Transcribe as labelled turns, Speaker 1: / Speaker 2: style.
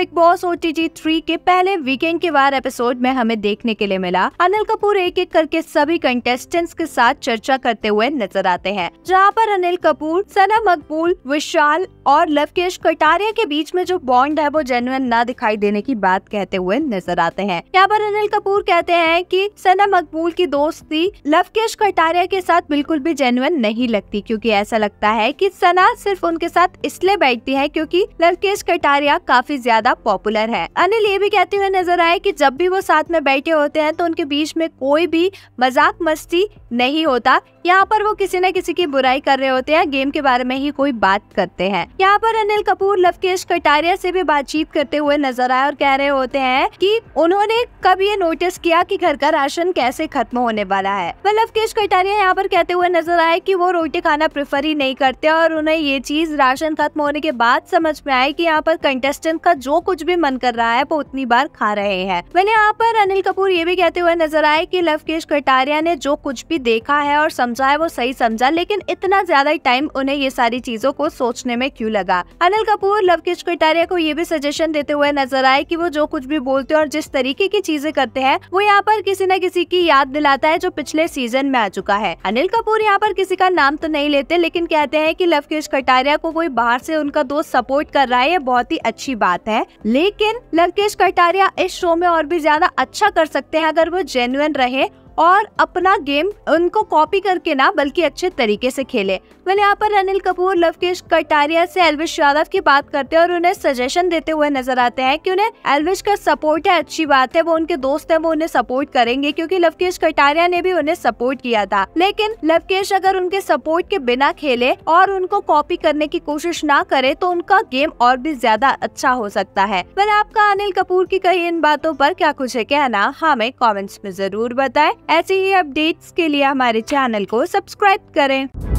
Speaker 1: big Boss O T three के पहले weekend के वार एपिसोड में हमें देखने के लिए मिला अनिल कपूर एक एक करके सभी कंटेस्टेंट्स के साथ चर्चा करते हुए नजर आते हैं जहाँ पर अनिल कपूर सना मकबूल विशाल और लवकेश कटारिया के बीच में जो बॉन्ड है वो जेनुअन न दिखाई देने की बात कहते हुए नजर आते हैं यहाँ पर अनिल कपूर कहते हैं की सना मकबूल की दोस्ती लवकेश कटारिया के साथ बिल्कुल भी जेनुअन नहीं लगती क्योंकि ऐसा लगता है कि सना सिर्फ उनके साथ इसलिए बैठती है क्योंकि लवकेश कटारिया काफी ज्यादा ज्यादा पॉपुलर है अनिल ये भी कहते हुए नजर आए की जब भी वो साथ में बैठे होते हैं तो उनके बीच में कोई भी मजाक मस्ती नहीं होता यहाँ पर वो किसी न किसी की बुराई कर रहे होते हैं गेम के बारे में ही कोई बात करते हैं यहाँ पर अनिल कपूर लवकेश कटारिया से भी बातचीत करते हुए नजर आए और कह रहे होते हैं कि उन्होंने कब ये नोटिस किया कि घर का राशन कैसे खत्म होने वाला है वह लवकेश कटारिया यहाँ पर कहते हुए नजर आए कि वो रोटी खाना प्रेफर ही नहीं करते और उन्हें ये चीज राशन खत्म होने के बाद समझ में आई की यहाँ पर कंटेस्टेंट का जो कुछ भी मन कर रहा है वो उतनी बार खा रहे हैं वैसे यहाँ पर अनिल कपूर ये भी कहते हुए नजर आए की लवकेश कटारिया ने जो कुछ भी देखा है और समझा है वो सही समझा लेकिन इतना ज्यादा टाइम उन्हें ये सारी चीजों को सोचने में क्यूँ लगा अनिल कपूर लवकेश कटारिया को ये भी सजेशन देते हुए नजर आए की वो जो कुछ भी बोलते और जिस तरीके की चीजें करते हैं वो यहाँ पर किसी न किसी की याद दिलाता है जो पिछले सीजन में आ चुका है अनिल कपूर यहाँ पर किसी का नाम तो नहीं लेते लेकिन कहते हैं कि लवकेश कटारिया को कोई बाहर से उनका दोस्त सपोर्ट कर रहा है ये बहुत ही अच्छी बात है लेकिन लंकेश कटारिया इस शो में और भी ज्यादा अच्छा कर सकते हैं अगर वो जेन्युन रहे और अपना गेम उनको कॉपी करके ना बल्कि अच्छे तरीके से खेले वैसे यहाँ पर अनिल कपूर लवकेश कटारिया से एलविश यादव की बात करते हैं और उन्हें सजेशन देते हुए नजर आते हैं कि उन्हें एलविश का सपोर्ट है अच्छी बात है वो उनके दोस्त है वो उन्हें सपोर्ट करेंगे क्योंकि लवकेश कटारिया ने भी उन्हें सपोर्ट किया था लेकिन लवकेश अगर उनके सपोर्ट के बिना खेले और उनको कॉपी करने की कोशिश ना करे तो उनका गेम और भी ज्यादा अच्छा हो सकता है मैंने आपका अनिल कपूर की कही इन बातों पर क्या कुछ है कहना हाँ, हमें कमेंट्स में जरूर बताएं ऐसे ही अपडेट्स के लिए हमारे चैनल को सब्सक्राइब करें